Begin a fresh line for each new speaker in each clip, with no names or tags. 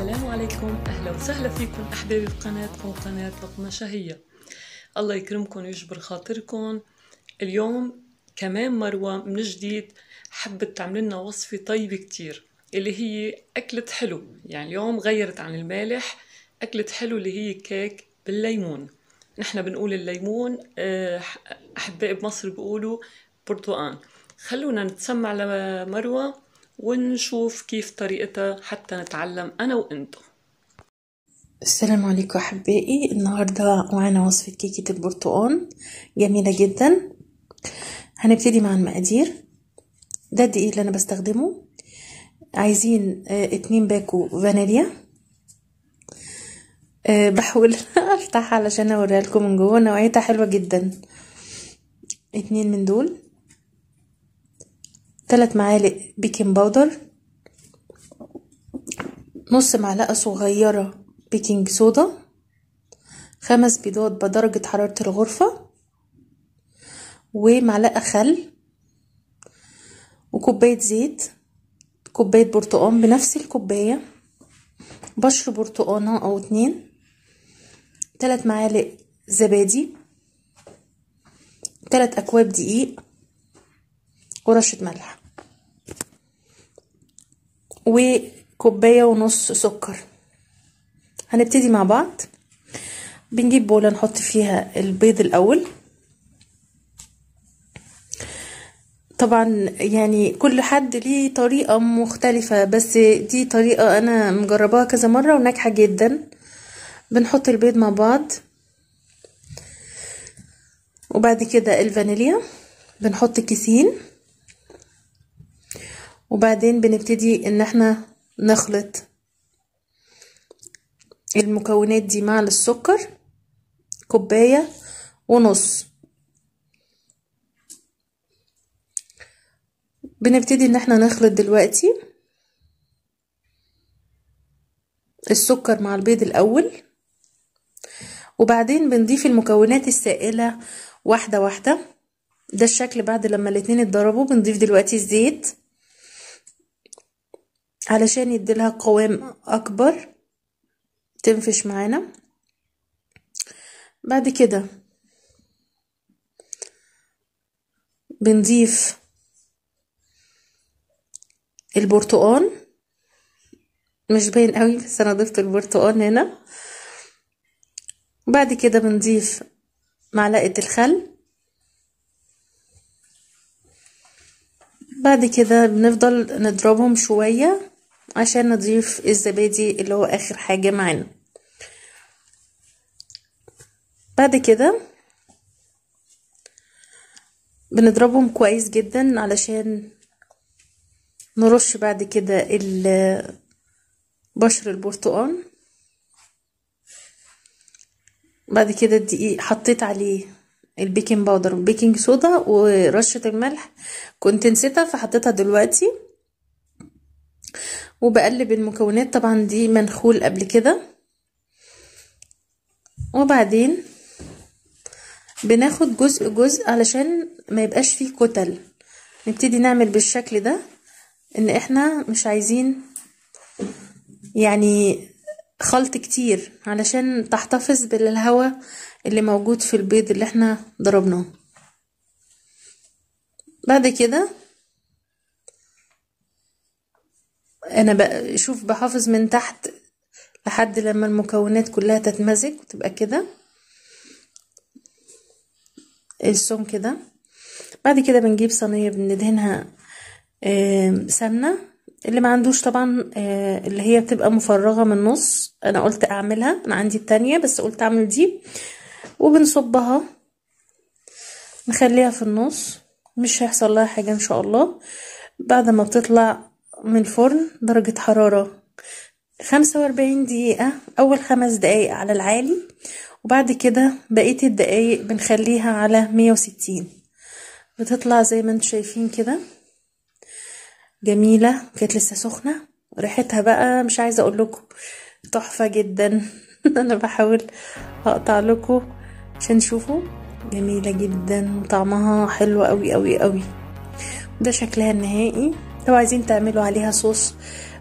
السلام عليكم اهلا وسهلا فيكم احبابي في قناتكم قناه لقمه شهيه الله يكرمكم ويجبر خاطركم اليوم كمان مروه من جديد حبت تعمل لنا وصفه طيبه كتير اللي هي اكله حلو يعني اليوم غيرت عن المالح اكله حلو اللي هي كيك بالليمون نحن بنقول الليمون آه، احبائي بمصر بيقولوا برتقان خلونا نتسمع لمروه ونشوف كيف طريقتها حتى نتعلم أنا وإنتو
السلام عليكم أحبائي النهاردة معانا وصفة كيكة البرتقال جميلة جدا هنبتدي مع المقادير ده الدقيق اللي أنا بستخدمه عايزين آه، اتنين باكو فانيليا آه، بحاول افتح علشان اوريها لكم من جوه نوعيتها حلوه جدا اتنين من دول ثلاث معالق بيكنج باودر نص معلقة صغيرة بيكنج صودا خمس بيضات بدرجة حرارة الغرفة ومعلقة خل وكوباية زيت كوباية برتقان بنفس الكوباية بشر برتقانة أو اتنين تلات معالق زبادي تلات أكواب دقيق ورشة ملح وكوباية ونص سكر هنبتدي مع بعض بنجيب بولة نحط فيها البيض الأول طبعا يعني كل حد ليه طريقة مختلفة بس دي طريقة أنا مجرباها كذا مرة وناجحة جدا بنحط البيض مع بعض وبعد كده الفانيليا بنحط كيسين وبعدين بنبتدي ان احنا نخلط المكونات دي مع السكر كوباية ونص بنبتدي ان احنا نخلط دلوقتي السكر مع البيض الاول وبعدين بنضيف المكونات السائلة واحدة واحدة ده الشكل بعد لما الاتنين اتضربوا بنضيف دلوقتي الزيت علشان يديلها قوام اكبر تنفش معانا بعد كده بنضيف البرتقال مش باين قوي بس انا ضفت البرتقال هنا بعد كده بنضيف معلقه الخل بعد كده بنفضل نضربهم شويه عشان نضيف الزبادي اللي هو اخر حاجة معانا بعد كده بنضربهم كويس جدا علشان نرش بعد كده بشر البرتقال بعد كده الدقيق حطيت عليه البيكنج باودر والبيكنج صودا ورشة الملح كنت نسيتها فحطيتها دلوقتي وبقلب المكونات طبعا دي منخول قبل كده وبعدين بناخد جزء جزء علشان ما يبقاش فيه كتل نبتدي نعمل بالشكل ده ان احنا مش عايزين يعني خلط كتير علشان تحتفظ بالهواء اللي موجود في البيض اللي احنا ضربناه بعد كده انا بشوف بحافظ من تحت لحد لما المكونات كلها تتمزج وتبقى كده السم كده بعد كده بنجيب صينيه بندهنها سمنه اللي ما عندوش طبعا آه، اللي هي بتبقى مفرغه من النص انا قلت اعملها انا عندي التانية بس قلت اعمل دي وبنصبها نخليها في النص مش هيحصل لها حاجه ان شاء الله بعد ما بتطلع من الفرن درجة حرارة خمسة واربعين دقيقة أول خمس دقايق على العالي وبعد كده بقية الدقايق بنخليها على مية وستين بتطلع زي ما انتوا شايفين كده جميلة كانت لسه سخنة ريحتها بقى مش عايزة اقول لكم تحفة جدا انا بحاول اقطع لكم عشان تشوفوا جميلة جدا وطعمها حلو قوي قوي قوي ده شكلها النهائي لو عايزين تعملوا عليها صوص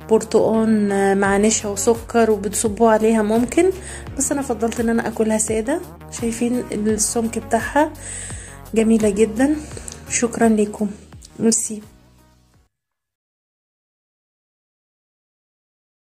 برتقان آه، مع نشا وسكر وبتصبوه عليها ممكن بس انا فضلت ان انا اكلها ساده شايفين السمك بتاعها جميله جدا شكرا لكم مرسي